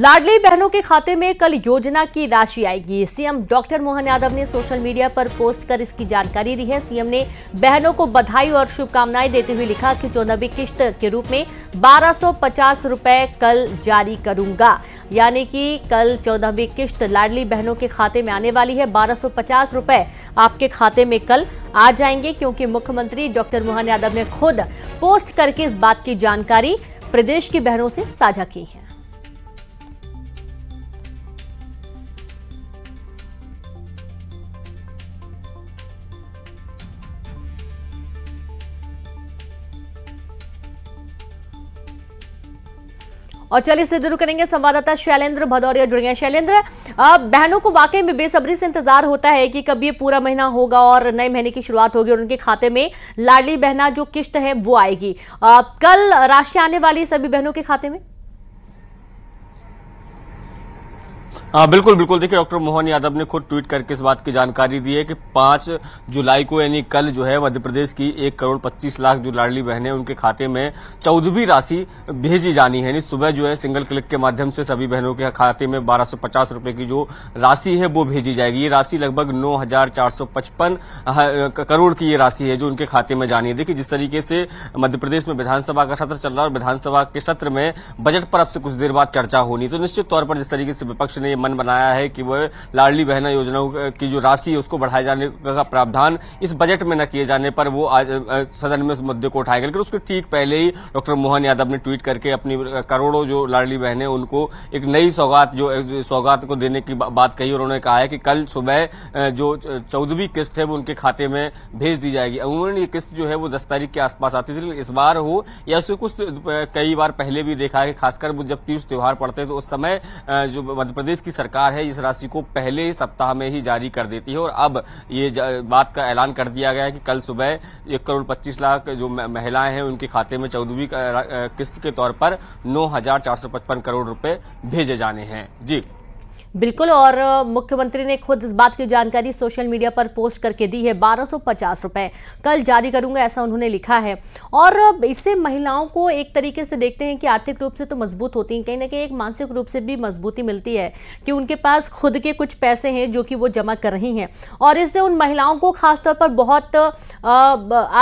लाडली बहनों के खाते में कल योजना की राशि आएगी सीएम डॉक्टर मोहन यादव ने सोशल मीडिया पर पोस्ट कर इसकी जानकारी दी है सीएम ने बहनों को बधाई और शुभकामनाएं देते हुए लिखा कि चौदहवीं किश्त के रूप में बारह सौ कल जारी करूंगा यानी कि कल चौदहवीं किश्त लाडली बहनों के खाते में आने वाली है बारह सौ आपके खाते में कल आ जाएंगे क्योंकि मुख्यमंत्री डॉक्टर मोहन यादव ने खुद पोस्ट करके इस बात की जानकारी प्रदेश की बहनों से साझा की है और चलिए इससे जरूर करेंगे संवाददाता शैलेंद्र भदौरिया जुड़ गए शैलेंद्र बहनों को वाकई में बेसब्री से इंतजार होता है कि कब ये पूरा महीना होगा और नए महीने की शुरुआत होगी और उनके खाते में लाडली बहना जो किश्त है वो आएगी आ, कल राशि आने वाली सभी बहनों के खाते में आ, हाँ, बिल्कुल बिल्कुल देखिए डॉक्टर मोहन यादव ने खुद ट्वीट करके इस बात की जानकारी दी है कि पांच जुलाई को यानी कल जो है मध्य प्रदेश की एक करोड़ पच्चीस लाख जो लाडली बहनें उनके खाते में चौदहवीं राशि भेजी जानी है यानी सुबह जो है सिंगल क्लिक के माध्यम से सभी बहनों के खाते में बारह सौ पचास रुपए की जो राशि है वो भेजी जाएगी ये राशि लगभग नौ हजार चार सौ पचपन करोड़ की ये राशि है जो उनके खाते में जानी है देखिए जिस तरीके से मध्य प्रदेश में विधानसभा का सत्र चल रहा है और विधानसभा के सत्र में बजट पर अब से कुछ देर बाद चर्चा होनी तो निश्चित तौर पर जिस तरीके से विपक्ष ने मन बनाया है कि वह लाडली बहना योजना की जो राशि है उसको बढ़ाए जाने का प्रावधान इस बजट में न किए जाने पर वो आज सदन में उस मुद्दे को उठाएगा लेकिन उसके ठीक पहले ही डॉक्टर मोहन यादव ने ट्वीट करके अपनी करोड़ों जो लाडली बहने उनको एक नई सौगात जो सौगात को देने की बात कही और उन्होंने कहा है कि कल सुबह जो चौदहवीं किस्त है वो उनके खाते में भेज दी जाएगी अमूमन ये किस्त जो है वो दस तारीख के आसपास आती थी इस बार हो या उसे कुछ कई बार पहले भी देखा है खासकर जब तीज त्यौहार पड़ते हैं तो उस समय जो मध्यप्रदेश की सरकार है इस राशि को पहले सप्ताह में ही जारी कर देती है और अब ये बात का ऐलान कर दिया गया है कि कल सुबह एक करोड़ पच्चीस लाख जो महिलाएं हैं उनके खाते में चौदहवीं किस्त के तौर पर नौ हजार चार सौ पचपन करोड़ रुपए भेजे जाने हैं जी बिल्कुल और मुख्यमंत्री ने खुद इस बात की जानकारी सोशल मीडिया पर पोस्ट करके दी है बारह सौ पचास रुपये कल जारी करूंगा ऐसा उन्होंने लिखा है और इससे महिलाओं को एक तरीके से देखते हैं कि आर्थिक रूप से तो मजबूत होती हैं कहीं ना कहीं एक मानसिक रूप से भी मजबूती मिलती है कि उनके पास खुद के कुछ पैसे हैं जो कि वो जमा कर रही हैं और इससे उन महिलाओं को खासतौर पर बहुत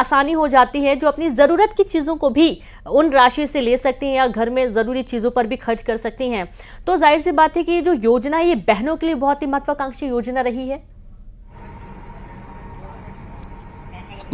आसानी हो जाती है जो अपनी ज़रूरत की चीज़ों को भी उन राशि से ले सकती हैं या घर में ज़रूरी चीज़ों पर भी खर्च कर सकती हैं तो जाहिर सी बात है कि ये जो योजना ये बहनों के लिए बहुत ही महत्वाकांक्षी योजना रही है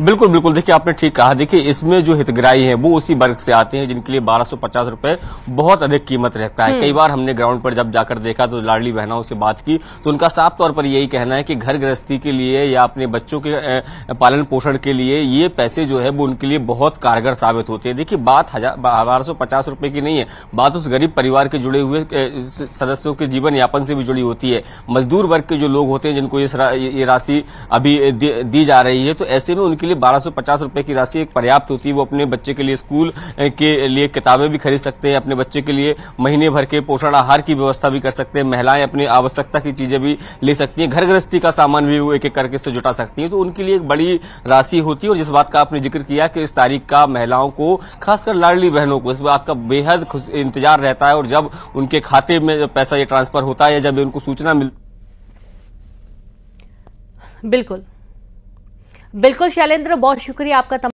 बिल्कुल बिल्कुल देखिए आपने ठीक कहा देखिए इसमें जो हितग्राही हैं वो उसी वर्ग से आते हैं जिनके लिए पचास रुपए बहुत अधिक कीमत रहता है कई हम्म। बार हमने ग्राउंड पर जब जाकर देखा तो लाडली बहनाओं से बात की तो उनका साफ तौर पर यही कहना है कि घर गृहस्थी के लिए या अपने बच्चों के पालन पोषण के लिए ये पैसे जो है वो उनके लिए बहुत कारगर साबित होते हैं देखिए बात बारह रुपए की नहीं है बात उस गरीब परिवार के जुड़े हुए सदस्यों के जीवन यापन से भी जुड़ी होती है मजदूर वर्ग के जो लोग होते हैं जिनको ये राशि अभी दी जा रही है तो ऐसे में उनके लिए बारह सौ की राशि एक पर्याप्त होती है वो अपने बच्चे के लिए स्कूल के लिए किताबें भी खरीद सकते हैं अपने बच्चे के लिए महीने भर के पोषण आहार की व्यवस्था भी कर सकते हैं महिलाएं अपनी आवश्यकता की चीजें भी ले सकती हैं घर गृहस्थी का सामान भी वो एक एक करके से जुटा सकती हैं तो उनके लिए एक बड़ी राशि होती है और जिस बात का आपने जिक्र किया कि इस तारीख का महिलाओं को खासकर लाडली बहनों को इस बात का बेहद इंतजार रहता है और जब उनके खाते में पैसा ये ट्रांसफर होता है या जब उनको सूचना मिलती बिल्कुल बिल्कुल शैलेंद्र बहुत शुक्रिया आपका